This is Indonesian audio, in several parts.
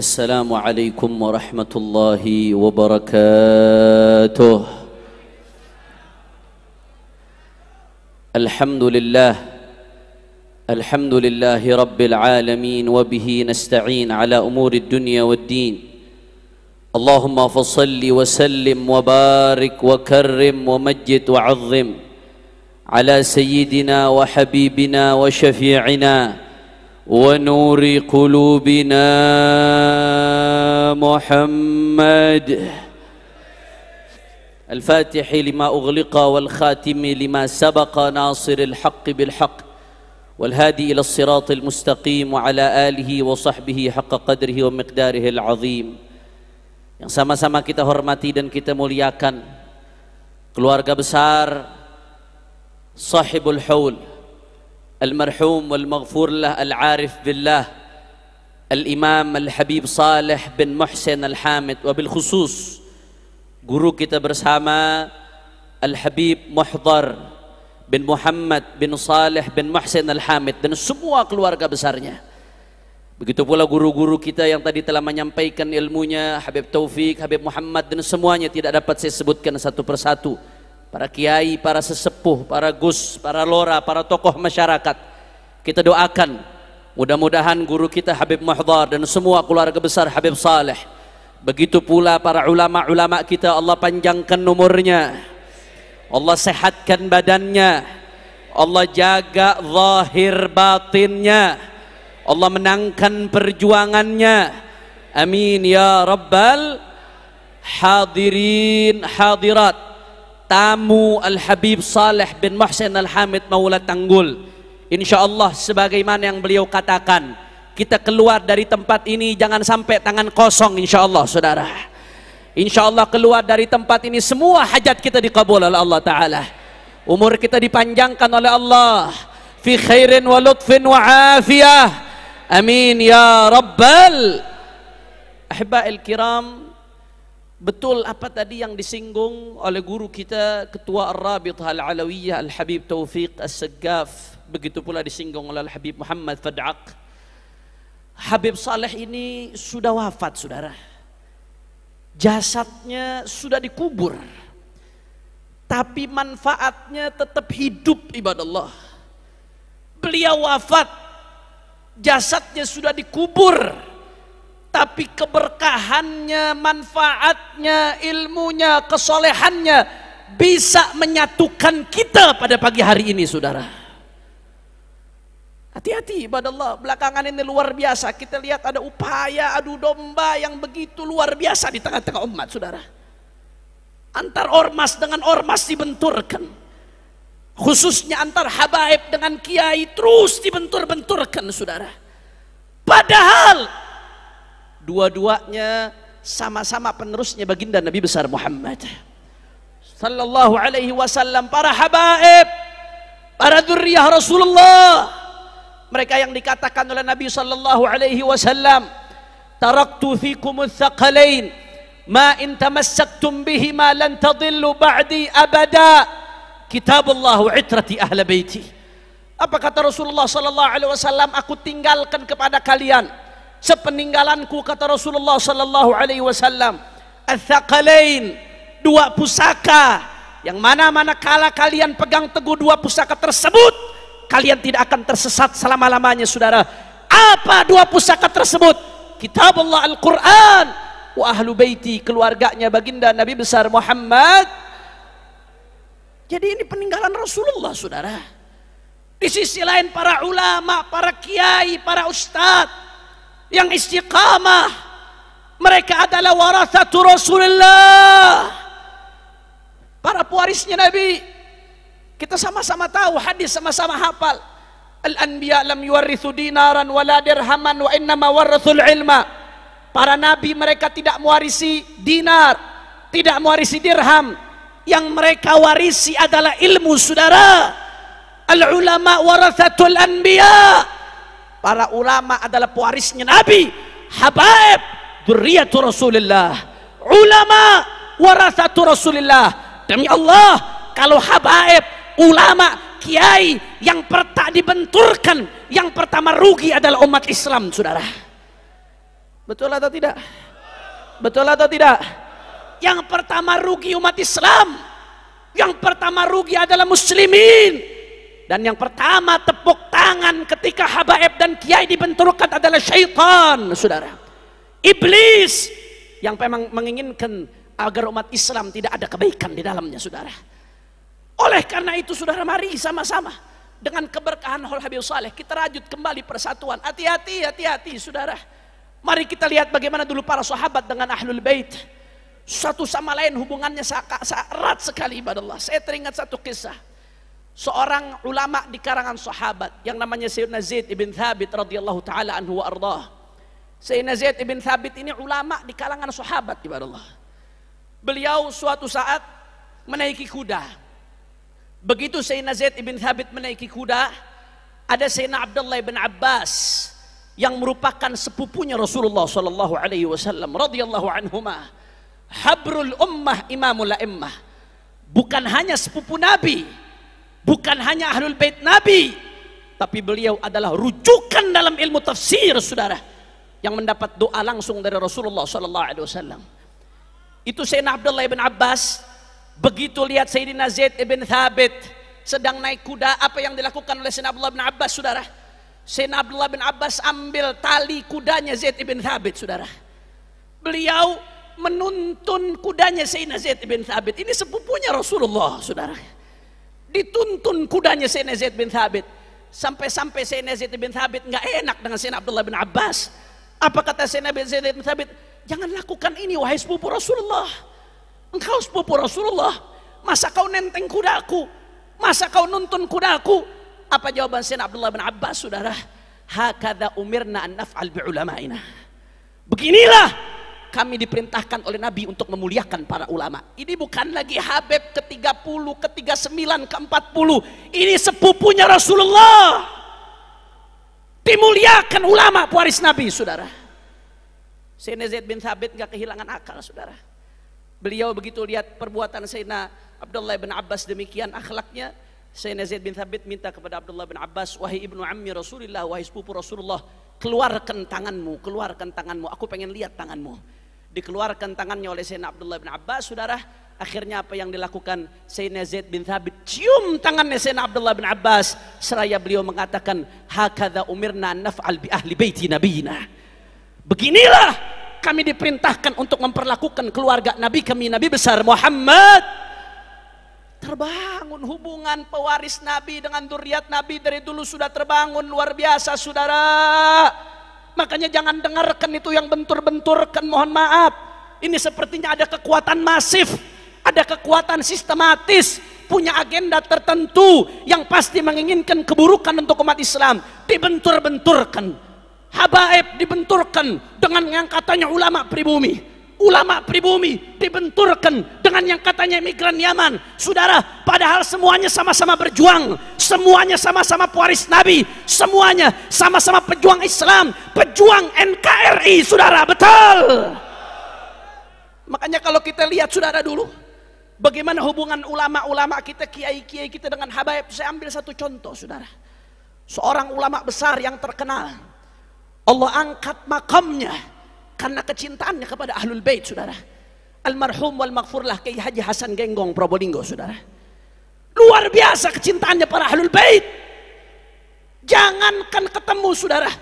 السلام عليكم ورحمة الله وبركاته الحمد لله الحمد لله رب العالمين وبه نستعين على أمور الدنيا والدين اللهم فصل وسلم وبارك وكرم ومجد وعظم على سيدنا وحبيبنا وشفيعنا ونور قلوبنا محمد الفاتح لما أغلق والخاتم لما سبق ناصر الحق بالحق والهادي إلى الصراط المستقيم وعلى آله وصحبه حق قدره ومقداره العظيم yang sama-sama kita hormati dan kita muliakan keluarga besar sahibul haul المرحوم والمغفور له العارف بالله الإmam Al-Habib Saleh bin Muhsin Al-Hamid wabil khusus guru kita bersama Al-Habib Muhdar bin Muhammad bin Saleh bin Muhsin Al-Hamid dan semua keluarga besarnya begitu pula guru-guru kita yang tadi telah menyampaikan ilmunya Habib Taufik, Habib Muhammad dan semuanya tidak dapat saya sebutkan satu persatu para kiai, para sesepuh, para gus, para lora, para tokoh masyarakat. Kita doakan mudah-mudahan guru kita Habib Mahdar dan semua keluarga besar Habib Saleh. Begitu pula para ulama-ulama kita Allah panjangkan umurnya. Allah sehatkan badannya. Allah jaga zahir batinnya. Allah menangkan perjuangannya. Amin ya rabbal hadirin hadirat tamu Al-Habib Saleh bin Muhsin Al-Hamid Maula Tanggul. Insya Allah sebagaimana yang beliau katakan, kita keluar dari tempat ini jangan sampai tangan kosong insya Allah saudara. Insya Allah keluar dari tempat ini semua hajat kita dikabul oleh Allah Ta'ala. Umur kita dipanjangkan oleh Allah. Fi khairin wa lutfin wa afiyah. Amin ya Rabbal. Ahibba'il kiram betul apa tadi yang disinggung oleh guru kita ketua Ar-Rabit Al-Alawiyah Al-Habib Taufiq As-Segaf begitu pula disinggung oleh Al-Habib Muhammad Fad'aq Habib Saleh ini sudah wafat saudara jasadnya sudah dikubur tapi manfaatnya tetap hidup ibadah Allah beliau wafat jasadnya sudah dikubur tapi keberkahannya, manfaatnya, ilmunya, kesolehannya bisa menyatukan kita pada pagi hari ini saudara. Hati-hati ibadah Allah, belakangan ini luar biasa. Kita lihat ada upaya adu domba yang begitu luar biasa di tengah-tengah umat saudara. Antar ormas dengan ormas dibenturkan. Khususnya antar habaib dengan kiai terus dibentur-benturkan saudara. Padahal dua-duanya sama-sama penerusnya baginda Nabi besar Muhammad sallallahu alaihi wasallam para habaib para dzurriah Rasulullah mereka yang dikatakan oleh Nabi sallallahu alaihi wasallam taraktu fikum tsaqalain ma in tamassaktum ma lan tadillu ba'di abada kitabullah itrati ahli baiti apa kata Rasulullah sallallahu alaihi wasallam aku tinggalkan kepada kalian sepeninggalanku kata Rasulullah sallallahu alaihi wasallam al-thaqalain dua pusaka yang mana mana kala kalian pegang teguh dua pusaka tersebut kalian tidak akan tersesat selama-lamanya saudara apa dua pusaka tersebut kitab Allah Al-Quran wa ahlu baiti keluarganya baginda Nabi besar Muhammad jadi ini peninggalan Rasulullah saudara di sisi lain para ulama, para kiai, para ustadz yang istiqamah mereka adalah warasatu Rasulullah para pewarisnya Nabi kita sama-sama tahu hadis sama-sama hafal al-anbiya lam yuwarrithu dinaran wala dirhaman wa innama warathul ilma para nabi mereka tidak mewarisi dinar tidak mewarisi dirham yang mereka warisi adalah ilmu saudara al ulama warathatul anbiya para ulama adalah pewarisnya Nabi habaib duriyatu Rasulullah ulama warasatu Rasulullah demi Allah kalau habaib ulama kiai yang pertak dibenturkan yang pertama rugi adalah umat Islam saudara betul atau tidak betul atau tidak yang pertama rugi umat Islam yang pertama rugi adalah muslimin dan yang pertama tepuk tangan ketika habaib dan kiai dibenturkan adalah syaitan, saudara. Iblis yang memang menginginkan agar umat Islam tidak ada kebaikan di dalamnya, saudara. Oleh karena itu, saudara, mari sama-sama dengan keberkahan Hol Habib Saleh kita rajut kembali persatuan. Hati-hati, hati-hati, saudara. Mari kita lihat bagaimana dulu para sahabat dengan ahlul bait satu sama lain hubungannya sangat erat sekali ibadah Allah. Saya teringat satu kisah seorang ulama di karangan sahabat yang namanya Sayyidina Zaid ibn Thabit radhiyallahu taala anhu wa ardah. Sayyidina Zaid ibn Thabit ini ulama di kalangan sahabat Allah. Beliau suatu saat menaiki kuda. Begitu Sayyidina Zaid ibn Thabit menaiki kuda, ada Sayyidina Abdullah ibn Abbas yang merupakan sepupunya Rasulullah sallallahu alaihi wasallam radhiyallahu anhuma. Habrul ummah imamul a'immah. Bukan hanya sepupu Nabi, bukan hanya ahlul bait Nabi, tapi beliau adalah rujukan dalam ilmu tafsir, saudara, yang mendapat doa langsung dari Rasulullah Sallallahu Alaihi Wasallam. Itu Sayyidina Abdullah ibn Abbas begitu lihat Sayyidina Zaid ibn Thabit sedang naik kuda, apa yang dilakukan oleh Sayyidina Abdullah bin Abbas, saudara? Sayyidina Abdullah bin Abbas ambil tali kudanya Zaid ibn Thabit, saudara. Beliau menuntun kudanya Sayyidina Zaid ibn Thabit. Ini sepupunya Rasulullah, saudara. Dituntun kudanya Sayyidina Zaid bin Thabit. Sampai-sampai Sayyidina Zaid bin Thabit nggak enak dengan Sayyidina Abdullah bin Abbas. Apa kata Sayyidina Zaid bin Thabit? Jangan lakukan ini wahai sepupu Rasulullah. Engkau sepupu Rasulullah. Masa kau nenteng kudaku? Masa kau nuntun kudaku? Apa jawaban Sayyidina Abdullah bin Abbas saudara? Hakada umirna an naf'al bi'ulama'ina. Beginilah kami diperintahkan oleh Nabi untuk memuliakan para ulama. Ini bukan lagi Habib ke-30, ke-39, ke-40. Ini sepupunya Rasulullah. Dimuliakan ulama pewaris Nabi, saudara. Sayyidina Zaid bin Thabit gak kehilangan akal, saudara. Beliau begitu lihat perbuatan Sayyidina Abdullah bin Abbas demikian akhlaknya, Sayyidina Zaid bin Thabit minta kepada Abdullah bin Abbas, wahai ibnu ammi Rasulullah, wahai sepupu Rasulullah, keluarkan tanganmu, keluarkan tanganmu, aku pengen lihat tanganmu dikeluarkan tangannya oleh Sayyidina Abdullah bin Abbas, saudara, akhirnya apa yang dilakukan Sayyidina Zaid bin Thabit cium tangannya Sayyidina Abdullah bin Abbas seraya beliau mengatakan hakadha umirna naf'al bi ahli baiti nabiyina. Beginilah kami diperintahkan untuk memperlakukan keluarga Nabi kami Nabi besar Muhammad terbangun hubungan pewaris Nabi dengan duriat Nabi dari dulu sudah terbangun luar biasa saudara Makanya jangan dengarkan itu yang bentur-benturkan, mohon maaf. Ini sepertinya ada kekuatan masif, ada kekuatan sistematis, punya agenda tertentu yang pasti menginginkan keburukan untuk umat Islam. Dibentur-benturkan. Habaib dibenturkan dengan yang katanya ulama pribumi ulama pribumi dibenturkan dengan yang katanya imigran Yaman. Saudara, padahal semuanya sama-sama berjuang semuanya sama-sama pewaris Nabi, semuanya sama-sama pejuang Islam, pejuang NKRI, saudara, betul. Makanya kalau kita lihat saudara dulu, bagaimana hubungan ulama-ulama kita, kiai-kiai kita dengan habaib, saya ambil satu contoh, saudara. Seorang ulama besar yang terkenal, Allah angkat makamnya karena kecintaannya kepada ahlul bait, saudara. Almarhum wal maghfurlah Kiai Haji Hasan Genggong Probolinggo, saudara. Luar biasa kecintaannya para ahlul bait. Jangankan ketemu saudara.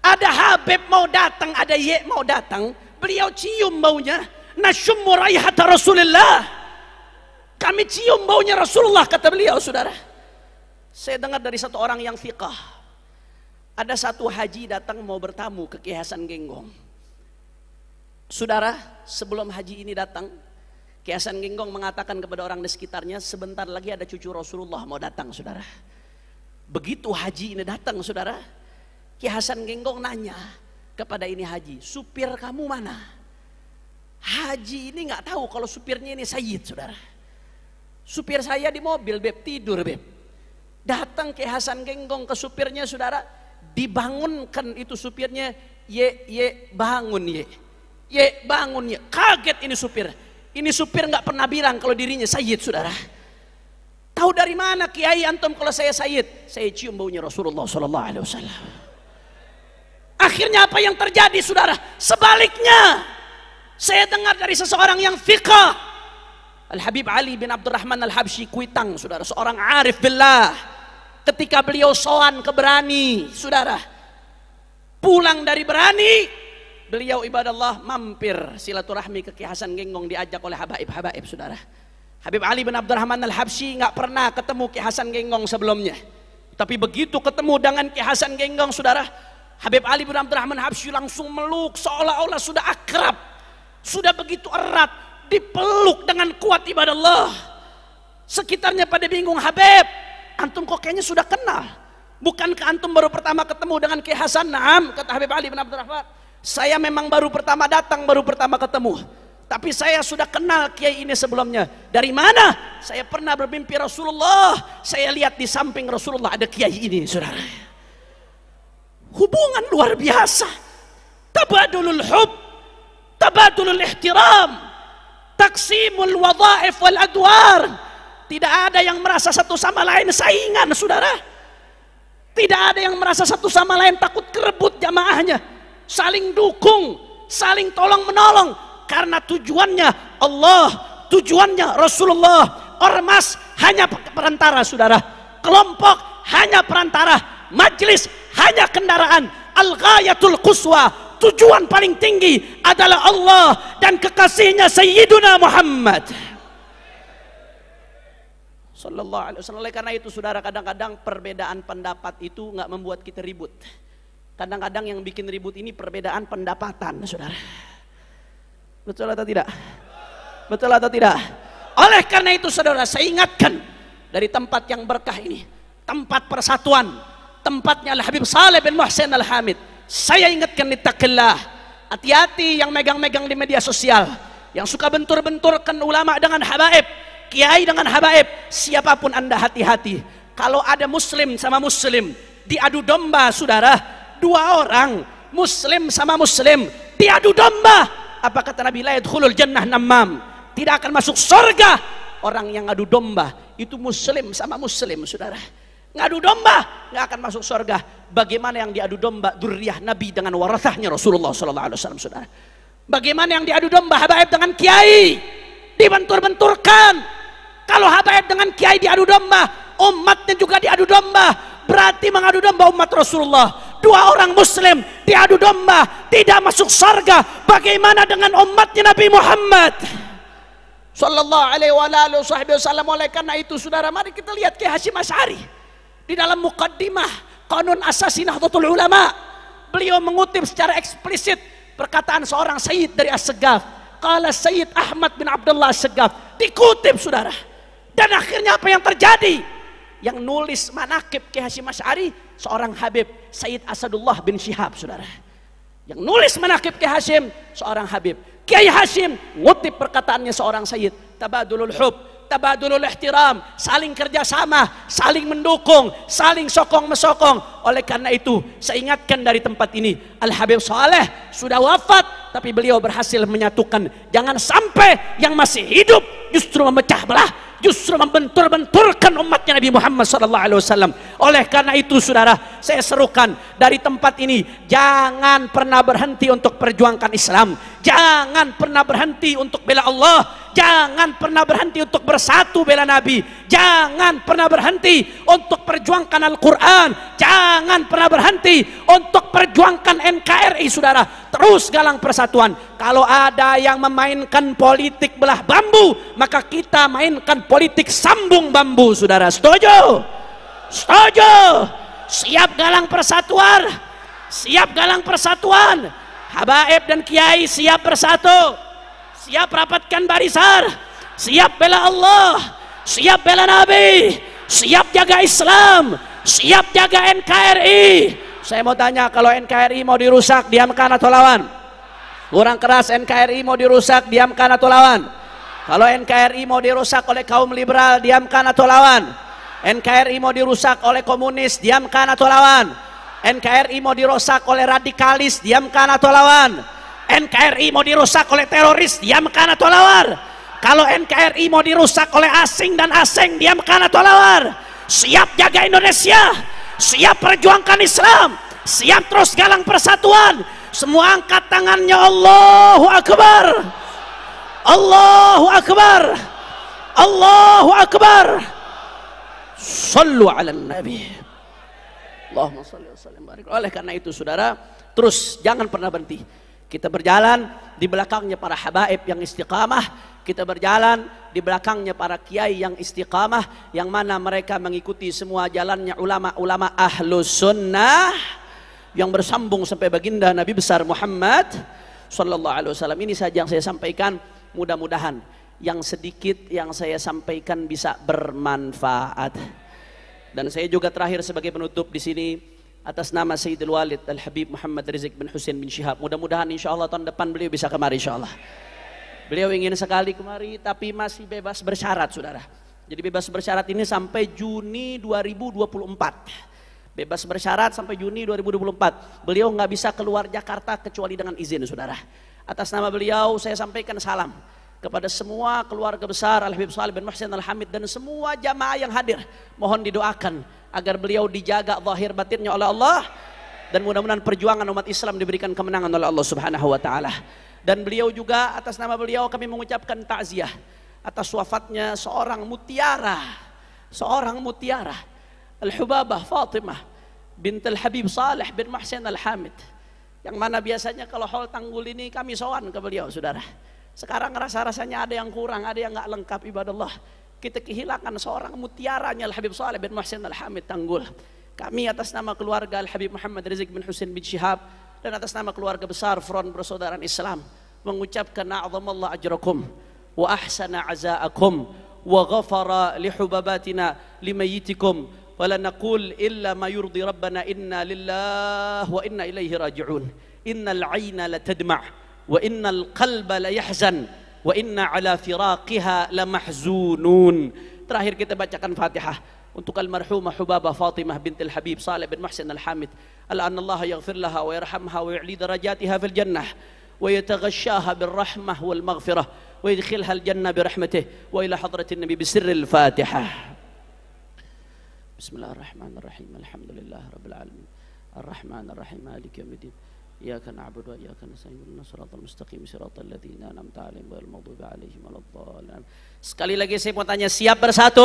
Ada Habib mau datang, ada Ye mau datang. Beliau cium baunya. Nasyummu raihata Rasulullah. Kami cium baunya Rasulullah kata beliau saudara. Saya dengar dari satu orang yang fiqah. Ada satu haji datang mau bertamu ke Ki Genggong. Saudara, sebelum haji ini datang, Kiasan Genggong mengatakan kepada orang di sekitarnya, sebentar lagi ada cucu Rasulullah mau datang saudara. Begitu haji ini datang saudara, Ki Genggong nanya kepada ini haji, supir kamu mana? Haji ini nggak tahu kalau supirnya ini Sayyid saudara. Supir saya di mobil beb tidur beb. Datang Ki Hasan Genggong ke supirnya saudara, dibangunkan itu supirnya, ye ye bangun ye. Ye bangun ye, kaget ini supir ini supir nggak pernah bilang kalau dirinya Sayyid, saudara. Tahu dari mana Kiai antum kalau saya Sayyid? Saya cium baunya Rasulullah Sallallahu Alaihi Wasallam. Akhirnya apa yang terjadi, saudara? Sebaliknya, saya dengar dari seseorang yang fikah. Al Habib Ali bin Abdurrahman Al Habshi Kuitang, saudara, seorang arif billah. Ketika beliau soan ke Berani, saudara, pulang dari Berani, beliau ibadah Allah mampir silaturahmi ke Ki Hasan Genggong diajak oleh habaib-habaib saudara. Habib Ali bin Abdurrahman Al-Habsyi nggak pernah ketemu Ki Hasan Genggong sebelumnya. Tapi begitu ketemu dengan Ki Hasan Genggong saudara, Habib Ali bin Abdurrahman Habsyi langsung meluk seolah-olah sudah akrab. Sudah begitu erat, dipeluk dengan kuat ibadah Allah. Sekitarnya pada bingung, Habib, antum kok kayaknya sudah kenal. Bukankah antum baru pertama ketemu dengan Ki Hasan? Naam, kata Habib Ali bin Abdurrahman. Saya memang baru pertama datang, baru pertama ketemu. Tapi saya sudah kenal kiai ini sebelumnya. Dari mana? Saya pernah bermimpi Rasulullah. Saya lihat di samping Rasulullah ada kiai ini, saudara. Hubungan luar biasa. Tabadulul hub, tabadulul ihtiram, taksimul wadhaif wal adwar. Tidak ada yang merasa satu sama lain saingan, saudara. Tidak ada yang merasa satu sama lain takut kerebut jamaahnya saling dukung, saling tolong-menolong karena tujuannya Allah, tujuannya Rasulullah. Ormas hanya perantara, Saudara. Kelompok hanya perantara, majelis hanya kendaraan. Al-ghayatul kuswa tujuan paling tinggi adalah Allah dan kekasihnya Sayyiduna Muhammad sallallahu alaihi wasallam. karena itu saudara kadang-kadang perbedaan pendapat itu nggak membuat kita ribut. Kadang-kadang yang bikin ribut ini perbedaan pendapatan, nah, saudara. Betul atau tidak? Betul atau tidak? Oleh karena itu saudara, saya ingatkan dari tempat yang berkah ini. Tempat persatuan. Tempatnya Al-Habib Saleh bin Muhsin Al-Hamid. Saya ingatkan nitakillah. Hati-hati yang megang-megang di media sosial. Yang suka bentur-benturkan ulama dengan habaib. Kiai dengan habaib. Siapapun anda hati-hati. Kalau ada muslim sama muslim. Diadu domba saudara dua orang muslim sama muslim diadu domba apa kata Nabi Layat khulul jannah namam tidak akan masuk surga orang yang ngadu domba itu muslim sama muslim saudara ngadu domba nggak akan masuk surga bagaimana yang diadu domba durriyah Nabi dengan warasahnya Rasulullah saw saudara bagaimana yang diadu domba habaib dengan kiai dibentur-benturkan kalau habaib dengan kiai diadu domba umatnya juga diadu domba berarti mengadu domba umat Rasulullah. Dua orang muslim diadu domba tidak masuk surga. Bagaimana dengan umatnya Nabi Muhammad? Sallallahu alaihi wa wasallam. Oleh karena itu saudara mari kita lihat ke Hasyim Asy'ari di dalam mukaddimah Kanun Asasi Nahdlatul Ulama. Beliau mengutip secara eksplisit perkataan seorang sayyid dari As-Segaf. Kala Sayyid Ahmad bin Abdullah As-Segaf dikutip saudara. Dan akhirnya apa yang terjadi? yang nulis manakib Ki Hasyim Asy'ari seorang Habib Said Asadullah bin Syihab saudara yang nulis manakib Ki Hasyim seorang Habib Kiai Hasyim ngutip perkataannya seorang Said tabadulul hub tabadulul ihtiram saling kerjasama saling mendukung saling sokong mesokong oleh karena itu saya ingatkan dari tempat ini Al Habib Saleh sudah wafat tapi beliau berhasil menyatukan jangan sampai yang masih hidup justru memecah belah justru membentur-benturkan umatnya Nabi Muhammad sallallahu alaihi wasallam. Oleh karena itu saudara, saya serukan dari tempat ini jangan pernah berhenti untuk perjuangkan Islam. Jangan pernah berhenti untuk bela Allah. Jangan pernah berhenti untuk bersatu bela Nabi. Jangan pernah berhenti untuk perjuangkan Al-Quran. Jangan pernah berhenti untuk perjuangkan NKRI, saudara. Terus galang persatuan. Kalau ada yang memainkan politik belah bambu, maka kita mainkan politik sambung bambu, saudara. Setuju? Setuju? Siap galang persatuan? Siap galang persatuan? Habaib dan Kiai siap bersatu siap rapatkan barisan siap bela Allah siap bela Nabi siap jaga Islam siap jaga NKRI saya mau tanya kalau NKRI mau dirusak diamkan atau lawan kurang keras NKRI mau dirusak diamkan atau lawan kalau NKRI mau dirusak oleh kaum liberal diamkan atau lawan NKRI mau dirusak oleh komunis diamkan atau lawan NKRI mau dirusak oleh radikalis, diamkan atau lawan. NKRI mau dirusak oleh teroris, diamkan atau lawan. Kalau NKRI mau dirusak oleh asing dan asing, diamkan atau lawan. Siap jaga Indonesia, siap perjuangkan Islam, siap terus galang persatuan. Semua angkat tangannya Allahu Akbar. Allahu Akbar. Allahu Akbar. Sallu ala nabi. Allahumma salli wa sallim barik. Oleh karena itu saudara, terus jangan pernah berhenti. Kita berjalan di belakangnya para habaib yang istiqamah, kita berjalan di belakangnya para kiai yang istiqamah, yang mana mereka mengikuti semua jalannya ulama-ulama ahlus sunnah yang bersambung sampai baginda Nabi besar Muhammad Sallallahu Alaihi Wasallam. Ini saja yang saya sampaikan. Mudah-mudahan yang sedikit yang saya sampaikan bisa bermanfaat. Dan saya juga terakhir sebagai penutup di sini atas nama Sayyidul Walid Al-Habib Muhammad Rizik bin Husin bin Syihab. Mudah-mudahan insya Allah tahun depan beliau bisa kemari insya Allah. Beliau ingin sekali kemari tapi masih bebas bersyarat saudara. Jadi bebas bersyarat ini sampai Juni 2024. Bebas bersyarat sampai Juni 2024. Beliau nggak bisa keluar Jakarta kecuali dengan izin saudara. Atas nama beliau saya sampaikan salam kepada semua keluarga besar Al-Habib Salih bin Muhsin Al-Hamid dan semua jamaah yang hadir. Mohon didoakan agar beliau dijaga zahir batinnya oleh Allah dan mudah-mudahan perjuangan umat Islam diberikan kemenangan oleh Allah Subhanahu wa taala. Dan beliau juga atas nama beliau kami mengucapkan takziah atas wafatnya seorang mutiara, seorang mutiara Al-Hubabah Fatimah bintul Habib Saleh bin Muhsin Al-Hamid. Yang mana biasanya kalau hal tanggul ini kami sowan ke beliau saudara. Sekarang rasa-rasanya ada yang kurang, ada yang nggak lengkap ibadah Allah. Kita kehilangan seorang mutiaranya Al-Habib Saleh bin Muhsin Al-Hamid Tanggul. Kami atas nama keluarga Al-Habib Muhammad Rizik bin Husin bin Syihab dan atas nama keluarga besar Front Persaudaraan Islam mengucapkan na'zamallah ajrakum wa ahsana azaakum wa ghafara lihubabatina limayitikum wa la naqul illa ma yurdi rabbana inna lillahi wa inna ilaihi raji'un innal 'ayna la وإن القلب ليحزن وإن على فراقها لمحزونون terakhir kita bacakan فاتحة untuk المرحومة حبابة فاطمة بنت الحبيب صالح بن محسن الحامد الآن الله يغفر لها ويرحمها ويعلي درجاتها في الجنة ويتغشاها بالرحمة والمغفرة ويدخلها الجنة برحمته وإلى حضرة النبي بسر الفاتحة بسم الله الرحمن الرحيم الحمد لله رب العالمين الرحمن الرحيم مالك يوم الدين إياك نعبد وإياك نستعين صراط المستقيم صراط الذين أنعمت عليهم غير المغضوب عليهم ولا الضالين Sekali lagi saya mau tanya, siap bersatu?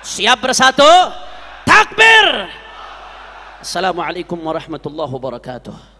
Siap bersatu? Takbir! Assalamualaikum warahmatullahi wabarakatuh.